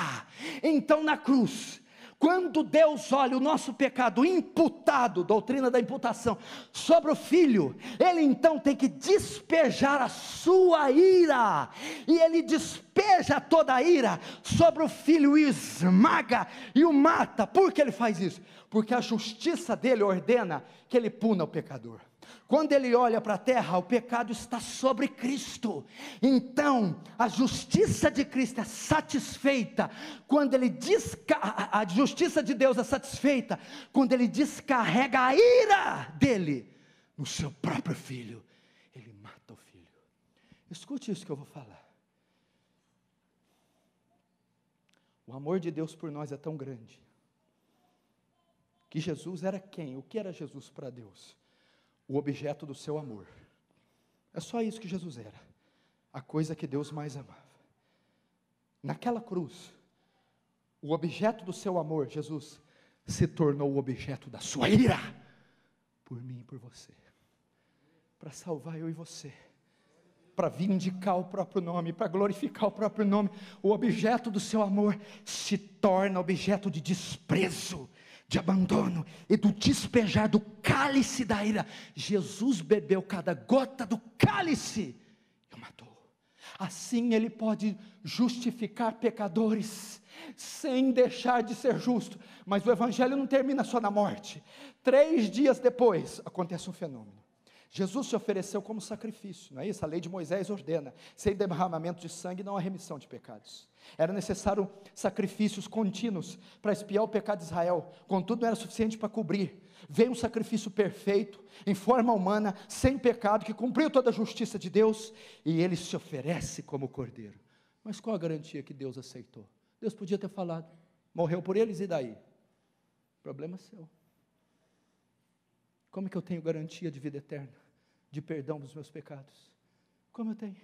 Então na cruz, quando Deus olha o nosso pecado imputado, doutrina da imputação, sobre o filho, ele então tem que despejar a sua ira, e ele despeja toda a ira sobre o filho e esmaga e o mata. Por que ele faz isso? porque a justiça dele ordena que ele puna o pecador. Quando ele olha para a terra, o pecado está sobre Cristo. Então, a justiça de Cristo é satisfeita quando ele descarrega, a justiça de Deus é satisfeita quando ele descarrega a ira dele no seu próprio filho. Ele mata o filho. Escute isso que eu vou falar. O amor de Deus por nós é tão grande e Jesus era quem? O que era Jesus para Deus? O objeto do seu amor. É só isso que Jesus era. A coisa que Deus mais amava. Naquela cruz, o objeto do seu amor, Jesus, se tornou o objeto da sua ira por mim e por você. Para salvar eu e você para vindicar o próprio nome, para glorificar o próprio nome, o objeto do seu amor se torna objeto de desprezo de abandono e do despejar do cálice da ira. Jesus bebeu cada gota do cálice e matou. Assim ele pode justificar pecadores sem deixar de ser justo. Mas o evangelho não termina só na morte. Três dias depois acontece um fenômeno. Jesus se ofereceu como sacrifício, não é isso? A lei de Moisés ordena: sem derramamento de sangue não há remissão de pecados. Era necessário sacrifícios contínuos para expiar o pecado de Israel, contudo não era suficiente para cobrir. Veio um sacrifício perfeito, em forma humana, sem pecado, que cumpriu toda a justiça de Deus, e ele se oferece como cordeiro. Mas qual a garantia que Deus aceitou? Deus podia ter falado: morreu por eles e daí? Problema seu. Como que eu tenho garantia de vida eterna? de perdão dos meus pecados. Como eu tenho?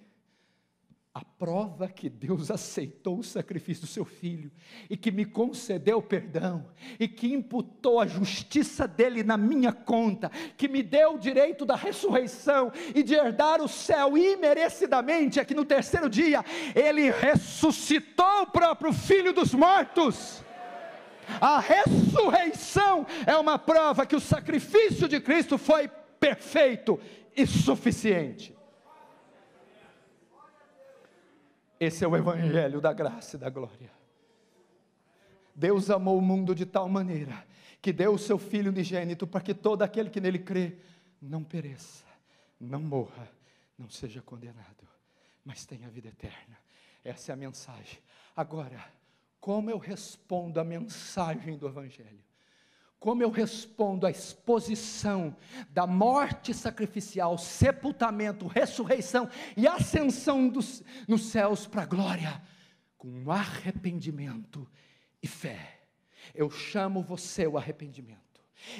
A prova que Deus aceitou o sacrifício do seu filho e que me concedeu perdão e que imputou a justiça dele na minha conta, que me deu o direito da ressurreição e de herdar o céu imerecidamente, é que no terceiro dia ele ressuscitou o próprio filho dos mortos. A ressurreição é uma prova que o sacrifício de Cristo foi perfeito e suficiente. Esse é o Evangelho da graça e da glória. Deus amou o mundo de tal maneira que deu o seu Filho unigênito para que todo aquele que nele crê não pereça, não morra, não seja condenado, mas tenha vida eterna. Essa é a mensagem. Agora, como eu respondo à mensagem do Evangelho? como eu respondo à exposição da morte sacrificial, sepultamento, ressurreição e ascensão dos, nos céus para a glória, com arrependimento e fé. Eu chamo você o arrependimento.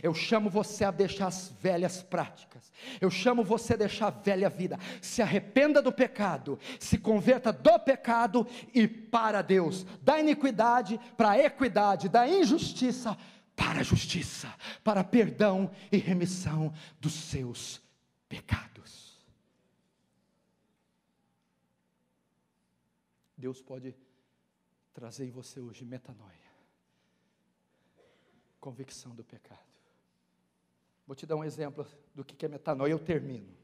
Eu chamo você a deixar as velhas práticas. Eu chamo você a deixar a velha vida. Se arrependa do pecado, se converta do pecado e para Deus, da iniquidade para a equidade, da injustiça para justiça, para perdão e remissão dos seus pecados. Deus pode trazer em você hoje metanoia, convicção do pecado. Vou te dar um exemplo do que é metanoia, eu termino.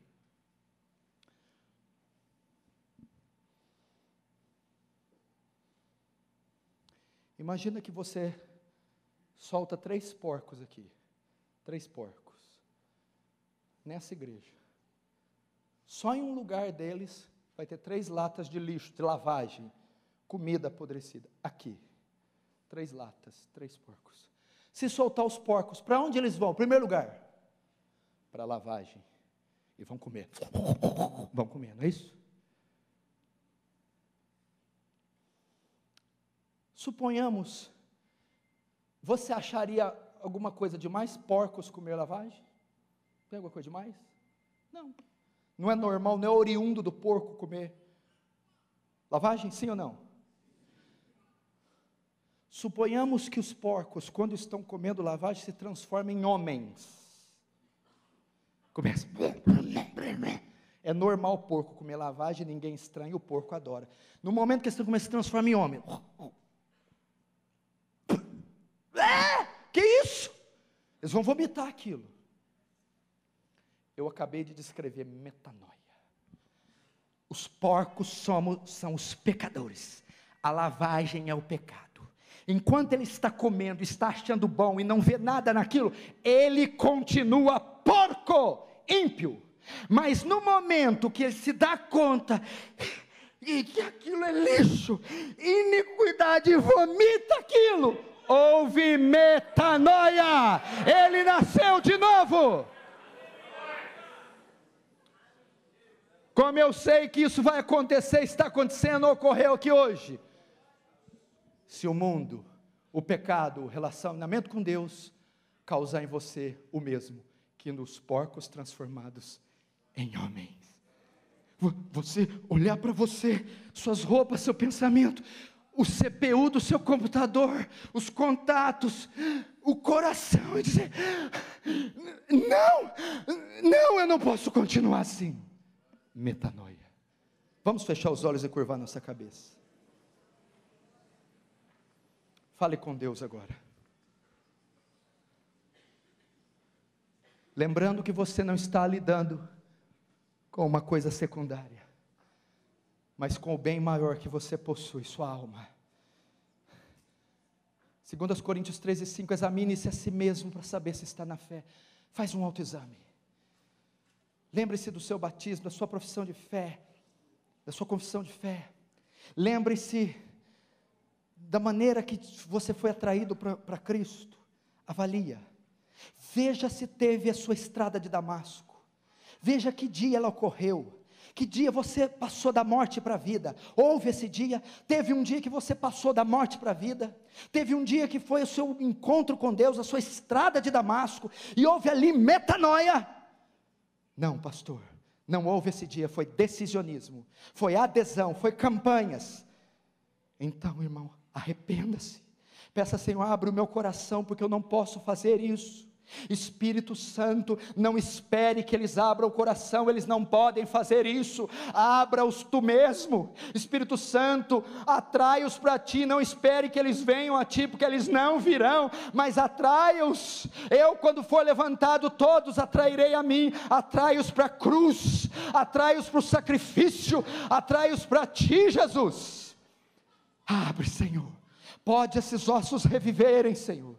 Imagina que você solta três porcos aqui. Três porcos. Nessa igreja. Só em um lugar deles vai ter três latas de lixo, de lavagem, comida apodrecida. Aqui. Três latas, três porcos. Se soltar os porcos, para onde eles vão? Primeiro lugar, para a lavagem. E vão comer. Vão comer, não é isso? Suponhamos você acharia alguma coisa demais? Porcos comer lavagem? Tem alguma coisa demais? Não. Não é normal, não é oriundo do porco comer lavagem? Sim ou não? Suponhamos que os porcos, quando estão comendo lavagem, se transformem em homens. Começa. É normal o porco comer lavagem, ninguém estranha, o porco adora. No momento que eles começam a se transformar em homem, Eles vão vomitar aquilo. Eu acabei de descrever metanoia. Os porcos somos, são os pecadores. A lavagem é o pecado. Enquanto ele está comendo, está achando bom e não vê nada naquilo, ele continua porco, ímpio. Mas no momento que ele se dá conta e que aquilo é lixo, iniquidade vomita aquilo, houve metanoia, ele nasceu de novo. Como eu sei que isso vai acontecer, está acontecendo, ocorreu aqui hoje. Se o mundo, o pecado, o relacionamento com Deus causar em você o mesmo que nos porcos transformados em homens. Você olhar para você, suas roupas, seu pensamento, o CPU do seu computador, os contatos, o coração e dizer: não, não, eu não posso continuar assim. Metanoia. Vamos fechar os olhos e curvar nossa cabeça. Fale com Deus agora. Lembrando que você não está lidando com uma coisa secundária mas com o bem maior que você possui, sua alma. Segundo as Coríntios 13, 5, examine-se a si mesmo para saber se está na fé. Faz um autoexame. Lembre-se do seu batismo, da sua profissão de fé, da sua confissão de fé. Lembre-se da maneira que você foi atraído para Cristo. Avalia. Veja se teve a sua estrada de Damasco. Veja que dia ela ocorreu. Que dia você passou da morte para a vida? Houve esse dia? Teve um dia que você passou da morte para a vida? Teve um dia que foi o seu encontro com Deus, a sua estrada de Damasco, e houve ali metanoia? Não, pastor, não houve esse dia, foi decisionismo, foi adesão, foi campanhas. Então, irmão, arrependa-se. Peça, Senhor, abre o meu coração, porque eu não posso fazer isso. Espírito Santo, não espere que eles abram o coração, eles não podem fazer isso. Abra-os tu mesmo. Espírito Santo, atrai-os para ti, não espere que eles venham a ti, porque eles não virão, mas atrai-os. Eu, quando for levantado, todos atrairei a mim. Atrai-os para a cruz, atrai-os para o sacrifício, atrai-os para ti, Jesus. Abre, Senhor. Pode esses ossos reviverem, Senhor.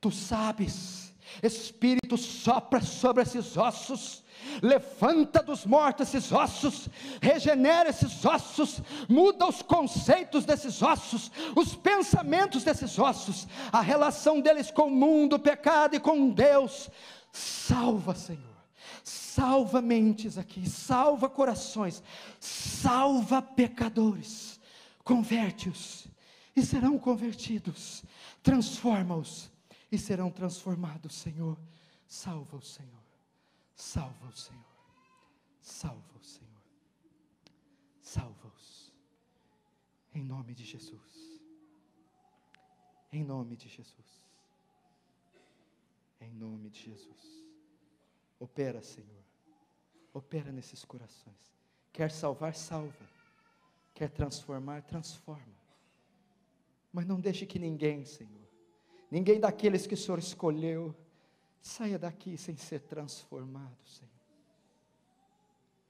Tu sabes Espírito, sopra sobre esses ossos, levanta dos mortos esses ossos, regenera esses ossos, muda os conceitos desses ossos, os pensamentos desses ossos, a relação deles com o mundo, o pecado e com Deus. Salva, Senhor salva mentes aqui, salva corações, salva pecadores, converte-os e serão convertidos, transforma-os e serão transformados, Senhor. Salva o Senhor, salva o Senhor, salva o Senhor, salva-os, em nome de Jesus, em nome de Jesus, em nome de Jesus. Opera, Senhor, opera nesses corações. Quer salvar, salva, quer transformar, transforma, mas não deixe que ninguém, Senhor ninguém daqueles que o Senhor escolheu saia daqui sem ser transformado, Senhor.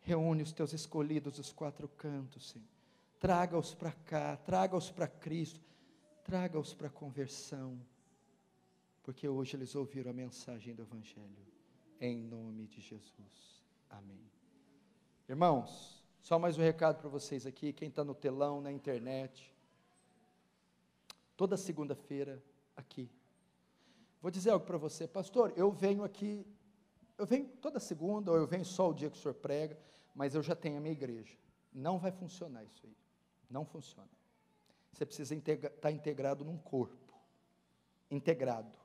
Reúne os teus escolhidos dos quatro cantos, Senhor. Traga-os para cá, traga-os para Cristo, traga-os para a conversão, porque hoje eles ouviram a mensagem do Evangelho. Em nome de Jesus. Amém. Irmãos, só mais um recado para vocês aqui, quem está no telão, na internet. Toda segunda-feira, aqui. Vou dizer algo para você, pastor, eu venho aqui, eu venho toda segunda, ou eu venho só o dia que o senhor prega, mas eu já tenho a minha igreja. Não vai funcionar isso aí. Não funciona. Você precisa integra estar tá integrado num corpo. Integrado.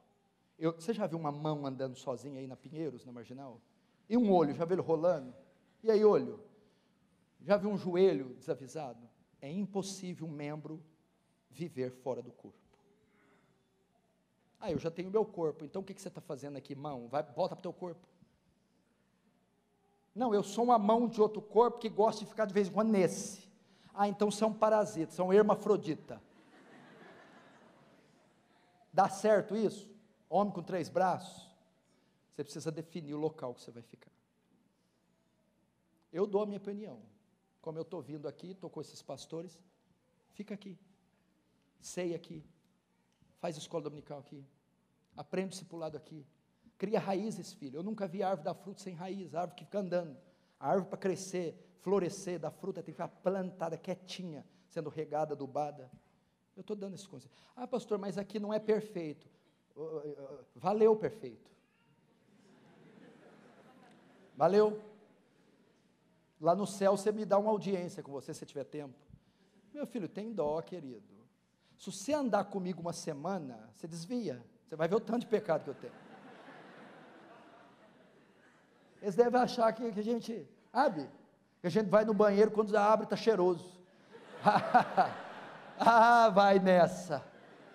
Eu, você já viu uma mão andando sozinha aí na Pinheiros, na marginal? E um olho, já viu ele rolando? E aí, olho? Já viu um joelho desavisado? É impossível um membro viver fora do corpo. Ah, eu já tenho meu corpo, então o que, que você está fazendo aqui, mão? Vai, volta para o teu corpo. Não, eu sou uma mão de outro corpo que gosta de ficar de vez em quando nesse. Ah, então são parasitas, são hermafrodita. Dá certo isso? Homem com três braços? Você precisa definir o local que você vai ficar. Eu dou a minha opinião. Como eu estou vindo aqui, estou com esses pastores, fica aqui. Sei aqui, Faz escola dominical aqui. Aprende discipulado aqui. Cria raízes, filho. Eu nunca vi árvore dar fruto sem raiz, árvore que fica andando. A árvore para crescer, florescer, dar fruta, tem que ficar plantada, quietinha, sendo regada, adubada. Eu estou dando esse conselho. Ah, pastor, mas aqui não é perfeito. Valeu, perfeito. Valeu. Lá no céu você me dá uma audiência com você, se tiver tempo. Meu filho, tem dó, querido. Se você andar comigo uma semana, você desvia. Você vai ver o tanto de pecado que eu tenho. Eles devem achar que, que a gente, sabe? Que a gente vai no banheiro quando abre está cheiroso. ah, vai nessa.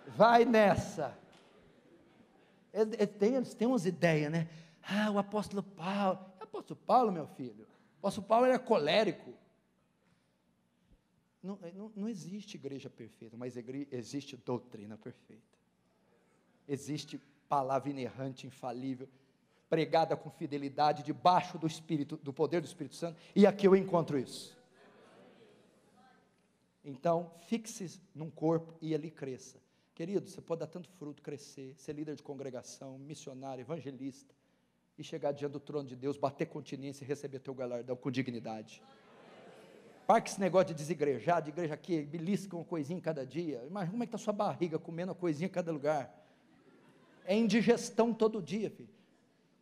Vai nessa. Eles, eles, têm, eles têm umas ideias, né? Ah, o apóstolo Paulo. É o apóstolo Paulo, meu filho. O apóstolo Paulo era é colérico. Não, é, não, não existe igreja perfeita, mas igreja, existe doutrina perfeita. Existe palavra inerrante, infalível, pregada com fidelidade, debaixo do Espírito, do poder do Espírito Santo, e aqui eu encontro isso. Então, fixe-se num corpo e ali cresça. Querido, você pode dar tanto fruto, crescer, ser líder de congregação, missionário, evangelista, e chegar diante do trono de Deus, bater continência e receber teu galardão com dignidade. Para que esse negócio de desigrejar, de igreja aqui, belisca uma coisinha cada dia. Imagina como é que está sua barriga comendo uma coisinha em cada lugar. É indigestão todo dia, filho.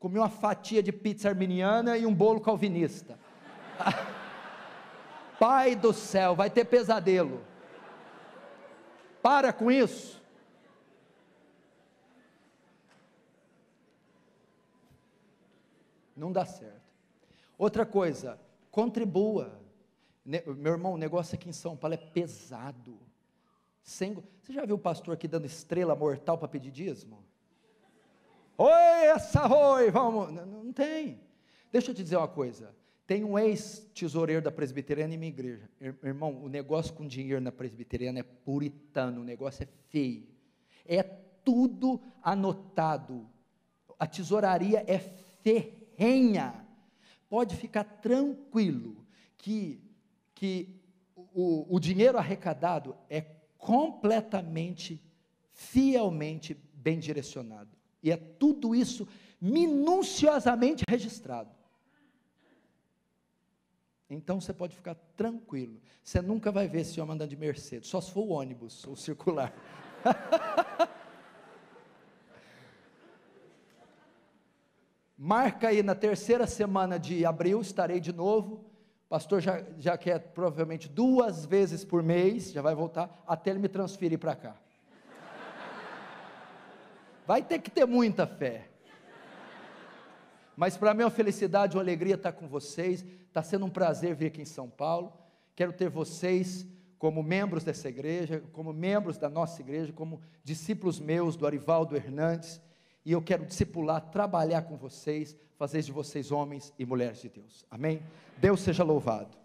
Comi uma fatia de pizza arminiana e um bolo calvinista. Pai do céu, vai ter pesadelo. Para com isso. Não dá certo. Outra coisa, contribua meu irmão, o negócio aqui em São Paulo é pesado. Sem, você já viu o pastor aqui dando estrela mortal para pedir dízimo? Oi, essa oi, vamos. Não, não tem. Deixa eu te dizer uma coisa. Tem um ex-tesoureiro da presbiteriana em minha igreja. Irmão, o negócio com dinheiro na presbiteriana é puritano, o negócio é feio. É tudo anotado. A tesouraria é ferrenha. Pode ficar tranquilo que que o, o dinheiro arrecadado é completamente, fielmente bem direcionado. E é tudo isso minuciosamente registrado. Então você pode ficar tranquilo. Você nunca vai ver esse homem andando de Mercedes, só se for o ônibus ou circular. Marca aí na terceira semana de abril, estarei de novo pastor já, já quer é provavelmente duas vezes por mês, já vai voltar, até ele me transferir para cá. Vai ter que ter muita fé. Mas para mim é uma felicidade, uma alegria estar tá com vocês. Está sendo um prazer vir aqui em São Paulo. Quero ter vocês como membros dessa igreja, como membros da nossa igreja, como discípulos meus do Arivaldo Hernandes e eu quero discipular, trabalhar com vocês, fazer de vocês homens e mulheres de Deus. Amém? Deus seja louvado.